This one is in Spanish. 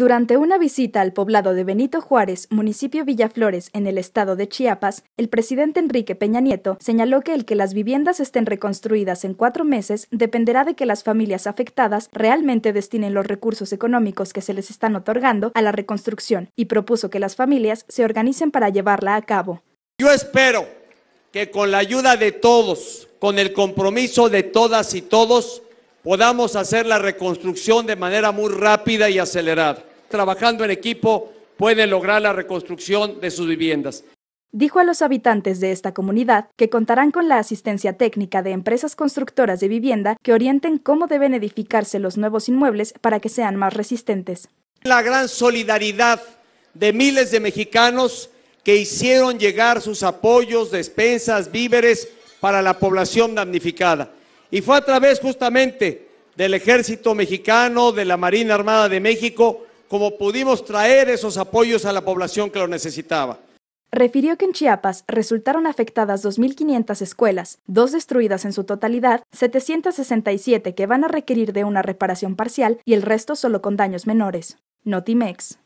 Durante una visita al poblado de Benito Juárez, municipio Villaflores, en el estado de Chiapas, el presidente Enrique Peña Nieto señaló que el que las viviendas estén reconstruidas en cuatro meses dependerá de que las familias afectadas realmente destinen los recursos económicos que se les están otorgando a la reconstrucción y propuso que las familias se organicen para llevarla a cabo. Yo espero que con la ayuda de todos, con el compromiso de todas y todos, podamos hacer la reconstrucción de manera muy rápida y acelerada trabajando en equipo, pueden lograr la reconstrucción de sus viviendas. Dijo a los habitantes de esta comunidad que contarán con la asistencia técnica de empresas constructoras de vivienda que orienten cómo deben edificarse los nuevos inmuebles para que sean más resistentes. La gran solidaridad de miles de mexicanos que hicieron llegar sus apoyos, despensas, víveres para la población damnificada. Y fue a través justamente del Ejército Mexicano, de la Marina Armada de México, como pudimos traer esos apoyos a la población que lo necesitaba. Refirió que en Chiapas resultaron afectadas 2.500 escuelas, dos destruidas en su totalidad, 767 que van a requerir de una reparación parcial y el resto solo con daños menores. Notimex.